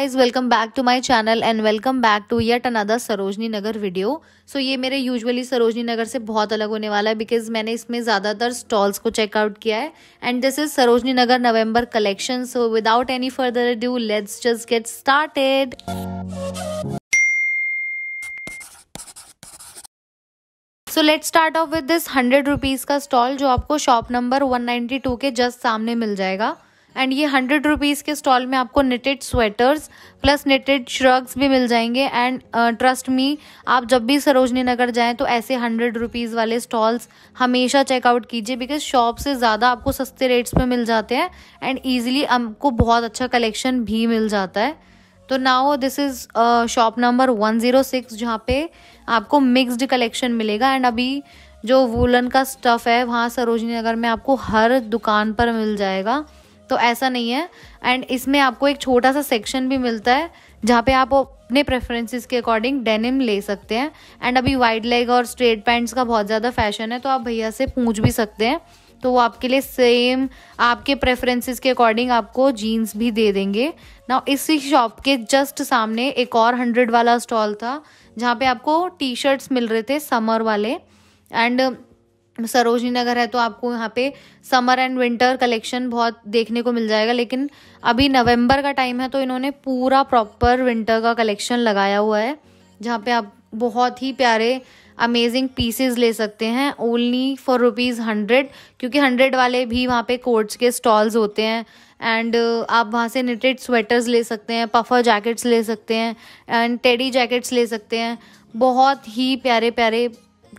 guys welcome back to my channel and welcome back to yet another Sarojini Nagar video so ये मेरे usually Sarojini नगर से बहुत अलग होने वाला है बिकॉज मैंने इसमें ज़्यादातर स्टॉल्स को चेकआउट किया है and this is Sarojini Nagar November collection so without any further due let's just get start so let start off with this hundred rupees का स्टॉल जो आपको shop number one ninety two के जस्ट सामने मिल जाएगा एंड ये हंड्रेड रुपीज़ के stall में आपको knitted sweaters plus knitted shrugs भी मिल जाएंगे एंड ट्रस्ट मी आप जब भी सरोजनी नगर जाएँ तो ऐसे हंड्रेड रुपीज़ वाले स्टॉल्स हमेशा चेकआउट कीजिए बिकॉज शॉप से ज़्यादा आपको सस्ते रेट्स में मिल जाते हैं एंड ईजिली आपको बहुत अच्छा कलेक्शन भी मिल जाता है तो now this is shop number one zero six जहाँ पे आपको मिक्स्ड कलेक्शन मिलेगा एंड अभी जो वूलन का स्टफ़ है वहाँ सरोजनी नगर में आपको हर दुकान पर मिल जाएगा तो ऐसा नहीं है एंड इसमें आपको एक छोटा सा सेक्शन भी मिलता है जहाँ पे आप अपने प्रेफरेंसेस के अकॉर्डिंग डेनिम ले सकते हैं एंड अभी वाइड लेग और स्ट्रेट पैंट्स का बहुत ज़्यादा फैशन है तो आप भैया से पूछ भी सकते हैं तो वो आपके लिए सेम आपके प्रेफरेंसेस के अकॉर्डिंग आपको जीन्स भी दे देंगे ना इसी शॉप के जस्ट सामने एक और हंड्रेड वाला स्टॉल था जहाँ पे आपको टी शर्ट्स मिल रहे थे समर वाले एंड सरोजनी नगर है तो आपको यहाँ पे समर एंड विंटर कलेक्शन बहुत देखने को मिल जाएगा लेकिन अभी नवंबर का टाइम है तो इन्होंने पूरा प्रॉपर विंटर का कलेक्शन लगाया हुआ है जहाँ पे आप बहुत ही प्यारे अमेजिंग पीसेस ले सकते हैं ओनली फॉर रुपीज़ हंड्रेड क्योंकि हंड्रेड वाले भी वहाँ पे कोट्स के स्टॉल्स होते हैं एंड uh, आप वहाँ से निटेड स्वेटर्स ले सकते हैं पफर जैकेट्स ले सकते हैं एंड टेडी जैकेट्स ले सकते हैं बहुत ही प्यारे प्यारे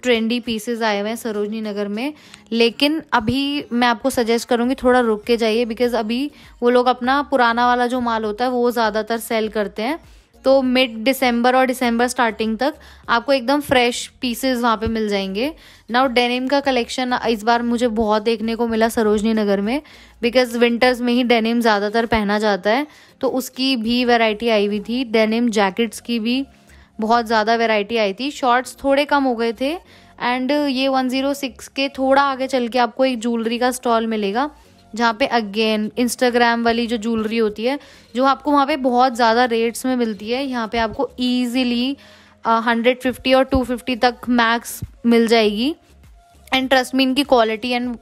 ट्रेंडी पीसेज आए हुए हैं सरोजनी नगर में लेकिन अभी मैं आपको सजेस्ट करूँगी थोड़ा रुक के जाइए बिकॉज अभी वो लोग अपना पुराना वाला जो माल होता है वो ज़्यादातर सेल करते हैं तो मिड डिसम्बर और डिसम्बर स्टार्टिंग तक आपको एकदम फ्रेश पीसेज वहाँ पे मिल जाएंगे नाउ डेनिम का कलेक्शन इस बार मुझे बहुत देखने को मिला सरोजनी नगर में बिकॉज विंटर्स में ही डेनिम ज़्यादातर पहना जाता है तो उसकी भी वैरायटी आई हुई थी डेनिम जैकेट्स की भी बहुत ज़्यादा वेराइटी आई थी शॉर्ट्स थोड़े कम हो गए थे एंड ये 106 के थोड़ा आगे चल के आपको एक ज्वेलरी का स्टॉल मिलेगा जहाँ पे अगेन इंस्टाग्राम वाली जो ज्वेलरी होती है जो आपको वहाँ पे बहुत ज़्यादा रेट्स में मिलती है यहाँ पे आपको ईजिली हंड्रेड फिफ्टी और टू फिफ्टी तक मैक्स मिल जाएगी एंड ट्रस्ट मी इनकी क्वालिटी एंड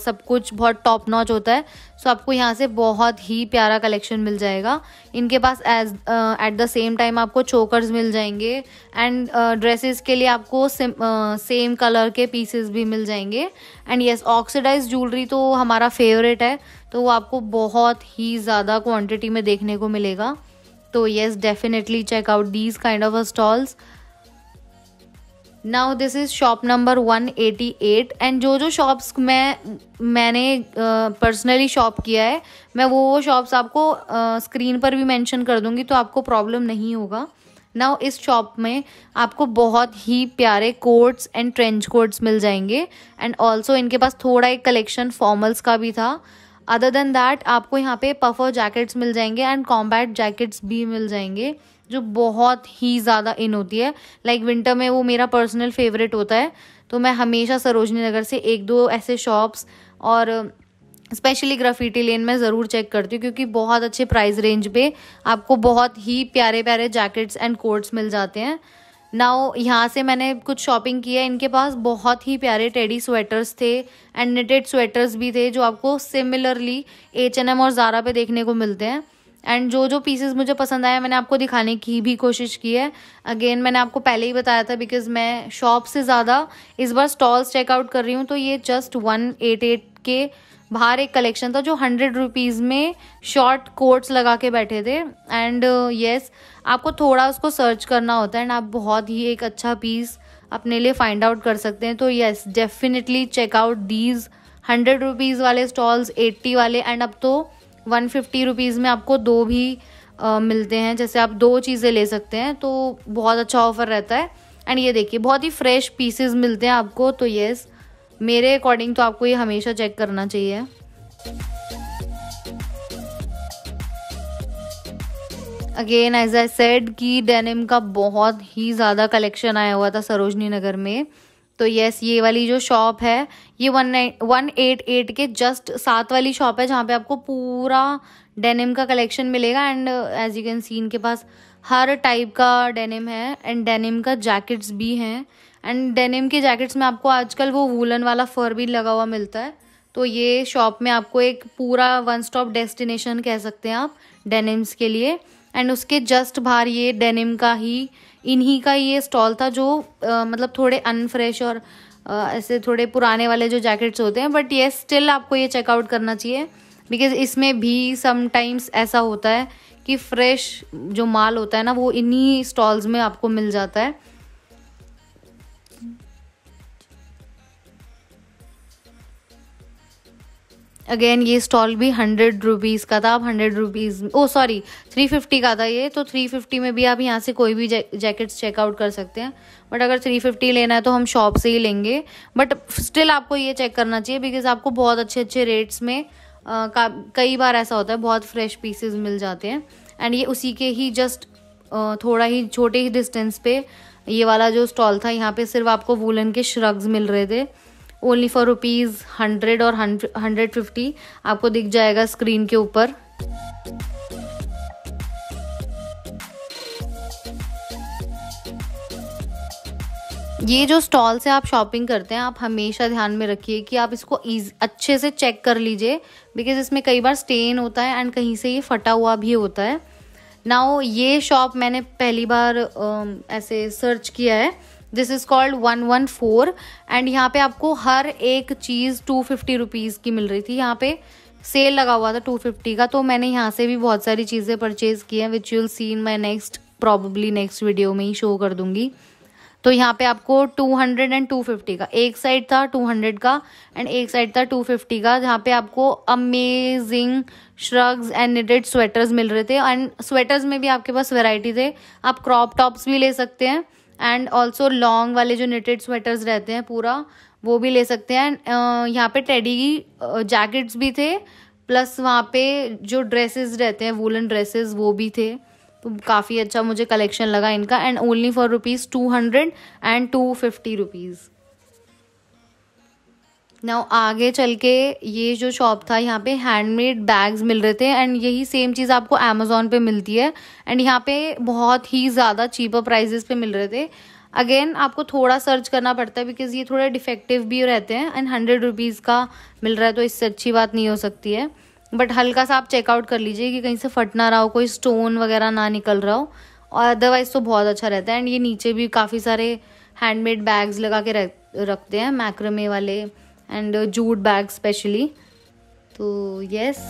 सब कुछ बहुत टॉप नॉच होता है सो so, आपको यहाँ से बहुत ही प्यारा कलेक्शन मिल जाएगा इनके पास as at the same time आपको चोकर्स मिल जाएंगे एंड ड्रेसेस uh, के लिए आपको सेम कलर uh, के पीसेस भी मिल जाएंगे एंड यस ऑक्सीडाइज ज्वेलरी तो हमारा फेवरेट है तो वो आपको बहुत ही ज़्यादा क्वान्टिटी में देखने को मिलेगा तो yes definitely check out these kind of stalls now this is shop number 188 and जो जो शॉप्स मैं मैंने पर्सनली uh, शॉप किया है मैं वो वो शॉप्स आपको स्क्रीन uh, पर भी मेंशन कर दूंगी तो आपको प्रॉब्लम नहीं होगा नाउ इस शॉप में आपको बहुत ही प्यारे कोट्स एंड ट्रेंच कोट्स मिल जाएंगे एंड ऑल्सो इनके पास थोड़ा एक कलेक्शन फॉर्मल्स का भी था अदर देन दैट आपको यहाँ पे पफर जैकेट्स मिल जाएंगे एंड कॉम्बैट जैकेट्स भी मिल जाएंगे जो बहुत ही ज़्यादा इन होती है लाइक like विंटर में वो मेरा पर्सनल फेवरेट होता है तो मैं हमेशा सरोजनी नगर से एक दो ऐसे शॉप्स और स्पेशली ग्राफिटी लेन में ज़रूर चेक करती हूँ क्योंकि बहुत अच्छे प्राइस रेंज पे आपको बहुत ही प्यारे प्यारे जैकेट्स एंड कोट्स मिल जाते हैं नाउ यहाँ से मैंने कुछ शॉपिंग की है इनके पास बहुत ही प्यारे टेडी स्वेटर्स थे एंड निटेड स्वेटर्स भी थे जो आपको सिमिलरली एच एन एम और ज़ारा पे देखने को मिलते हैं एंड जो जो पीसेस मुझे पसंद आए मैंने आपको दिखाने की भी कोशिश की है अगेन मैंने आपको पहले ही बताया था बिकॉज मैं शॉप से ज़्यादा इस बार स्टॉल्स चेकआउट कर रही हूँ तो ये जस्ट वन एट एट के बाहर एक कलेक्शन था जो हंड्रेड रुपीज़ में शॉर्ट कोट्स लगा के बैठे थे एंड येस uh, yes, आपको थोड़ा उसको सर्च करना होता है एंड आप बहुत ही एक अच्छा पीस अपने लिए फाइंड आउट कर सकते हैं तो yes definitely check out these hundred rupees वाले स्टॉल्स एट्टी वाले एंड अब तो वन फिफ्टी रुपीज़ में आपको दो भी uh, मिलते हैं जैसे आप दो चीज़ें ले सकते हैं तो बहुत अच्छा ऑफर रहता है एंड ये देखिए बहुत ही फ्रेश पीसेज़ मिलते हैं आपको तो येस मेरे अकॉर्डिंग तो आपको ये हमेशा चेक करना चाहिए अगेन एज आई सेड कि डेनिम का बहुत ही ज़्यादा कलेक्शन आया हुआ था सरोजनी नगर में तो यस ये वाली जो शॉप है ये वन वन एट एट के जस्ट सात वाली शॉप है जहाँ पे आपको पूरा डेनिम का कलेक्शन मिलेगा and as you can see इनके पास हर टाइप का डेनिम है एंड डेनिम का जैकेट्स भी हैं एंड डेनिम के जैकेट्स में आपको आजकल वो वूलन वाला फर भी लगा हुआ मिलता है तो ये शॉप में आपको एक पूरा वन स्टॉप डेस्टिनेशन कह सकते हैं आप डेनिम्स के लिए एंड उसके जस्ट बाहर ये डेनिम का ही इन्हीं का ये स्टॉल था जो आ, मतलब थोड़े अनफ्रेश और आ, ऐसे थोड़े पुराने वाले जो जैकेट्स होते हैं बट ये स्टिल आपको ये चेकआउट करना चाहिए बिकॉज इसमें भी समटाइम्स ऐसा होता है कि फ्रेश जो माल होता है ना वो इन्हीं स्टॉल्स में आपको मिल जाता है अगेन ये स्टॉल भी हंड्रेड रुपीज़ का था अब hundred rupees oh sorry three fifty का था ये तो थ्री फिफ्टी में भी आप यहाँ से कोई भी जै, जैकेट्स चेकआउट कर सकते हैं बट अगर थ्री फिफ्टी लेना है तो हम शॉप से ही लेंगे बट स्टिल आपको ये चेक करना चाहिए बिकॉज आपको बहुत अच्छे अच्छे रेट्स में आ, का कई बार ऐसा होता है बहुत फ्रेश पीसेज मिल जाते हैं एंड ये उसी के ही जस्ट थोड़ा ही छोटे ही डिस्टेंस पे ये वाला जो स्टॉल था यहाँ पे सिर्फ आपको वूलन के श्रग्स मिल रहे थे ओनली फॉर रुपीज़ हंड्रेड और हंड्रेड फिफ्टी आपको दिख जाएगा स्क्रीन के ऊपर ये जो स्टॉल से आप शॉपिंग करते हैं आप हमेशा ध्यान में रखिए कि आप इसको इज अच्छे से चेक कर लीजिए बिकॉज इसमें कई बार स्टेन होता है एंड कहीं से ये फटा हुआ भी होता है नाउ ये शॉप मैंने पहली बार ऐसे सर्च किया है this is called one one four and यहाँ पे आपको हर एक चीज़ टू फिफ्टी रुपीज़ की मिल रही थी यहाँ पे सेल लगा हुआ था टू फिफ्टी का तो मैंने यहाँ से भी बहुत सारी चीज़ें परचेज़ की हैं which you'll seen my next probably next video में ही शो कर दूँगी तो यहाँ पे आपको 200 एंड 250 का एक साइड था 200 का एंड एक साइड था 250 का जहाँ पे आपको amazing shrugs and knitted sweaters मिल रहे थे एंड स्वेटर्स में भी आपके पास वेराइटी थे आप क्रॉप टॉप्स भी ले सकते हैं एंड ऑल्सो लॉन्ग वाले जो निटेड स्वेटर्स रहते हैं पूरा वो भी ले सकते हैं एंड यहाँ पे टेडी की जैकेट्स भी थे प्लस वहाँ पे जो ड्रेसेस रहते हैं वूलन ड्रेसेस वो भी थे तो काफ़ी अच्छा मुझे कलेक्शन लगा इनका and only for rupees two hundred and two fifty rupees ना आगे चल के ये जो शॉप था यहाँ पे हैंडमेड बैग्स मिल रहे थे एंड यही सेम चीज़ आपको अमेज़ोन पे मिलती है एंड यहाँ पे बहुत ही ज़्यादा चीपर प्राइजेस पे मिल रहे थे अगेन आपको थोड़ा सर्च करना पड़ता है बिकॉज ये थोड़े डिफेक्टिव भी रहते हैं एंड हंड्रेड रुपीज़ का मिल रहा है तो इससे अच्छी बात नहीं हो सकती है बट हल्का सा आप चेकआउट कर लीजिए कि कहीं से फट ना रहा हो कोई स्टोन वगैरह ना निकल रहा हो और अदरवाइज़ तो बहुत अच्छा रहता है एंड ये नीचे भी काफ़ी सारे हैंडमेड बैग्स लगा के रख रखते हैं मैक्रमे वाले एंड जूट बैग स्पेशली तो यस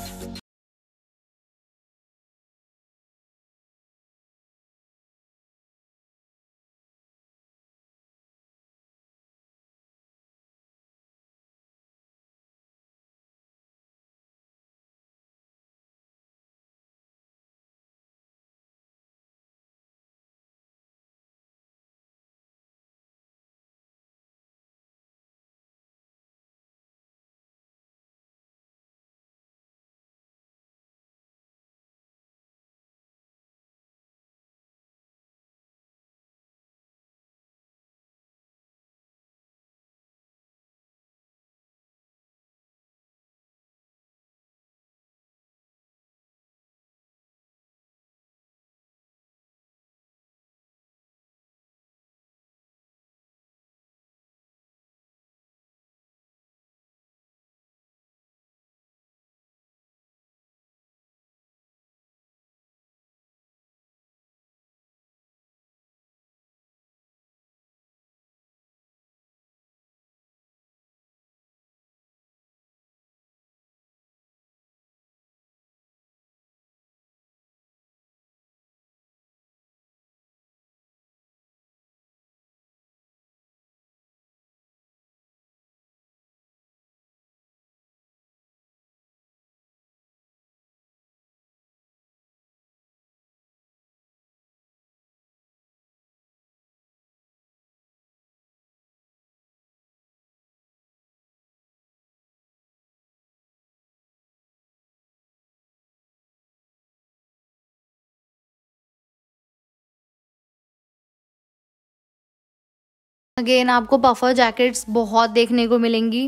अगेन आपको पफर जैकेट्स बहुत देखने को मिलेंगी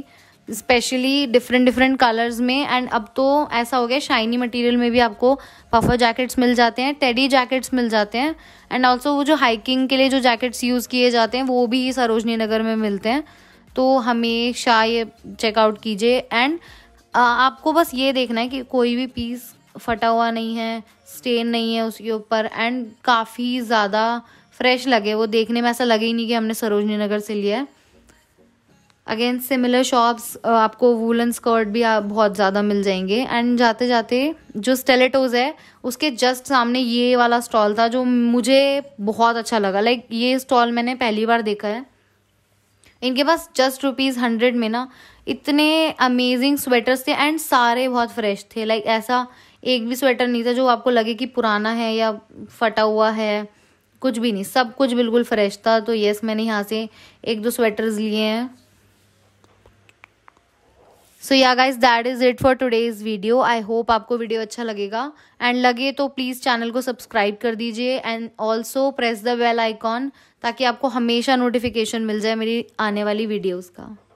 स्पेशली डिफरेंट डिफरेंट कलर्स में एंड अब तो ऐसा हो गया शाइनी मटेरियल में भी आपको पफर जैकेट्स मिल जाते हैं टेडी जैकेट्स मिल जाते हैं एंड ऑल्सो वो जो हाइकिंग के लिए जो जैकेट्स यूज़ किए जाते हैं वो भी सरोजनी नगर में मिलते हैं तो हमेशा ये चेकआउट कीजिए एंड आपको बस ये देखना है कि कोई भी पीस फटा हुआ नहीं है स्टेन नहीं है उसके ऊपर एंड काफ़ी ज़्यादा फ्रेश लगे वो देखने में ऐसा लगे ही नहीं कि हमने सरोजनी नगर से लिया है अगेन सिमिलर शॉप्स आपको वूलन स्कर्ट भी आप बहुत ज़्यादा मिल जाएंगे एंड जाते जाते जो स्टेलेटोज है उसके जस्ट सामने ये वाला स्टॉल था जो मुझे बहुत अच्छा लगा लाइक ये स्टॉल मैंने पहली बार देखा है इनके पास जस्ट रुपीज़ हंड्रेड में ना इतने अमेजिंग स्वेटर्स थे एंड सारे बहुत फ्रेश थे लाइक ऐसा एक भी स्वेटर नहीं था जो आपको लगे कि पुराना है या फटा हुआ है कुछ भी नहीं सब कुछ बिल्कुल फ्रेश था तो यस मैंने यहाँ से एक दो स्वेटर्स लिए हैं so yeah guys that is it for today's video I hope आपको वीडियो अच्छा लगेगा एंड लगे तो प्लीज़ चैनल को सब्सक्राइब कर दीजिए and also press the bell icon ताकि आपको हमेशा नोटिफिकेशन मिल जाए मेरी आने वाली वीडियोज़ का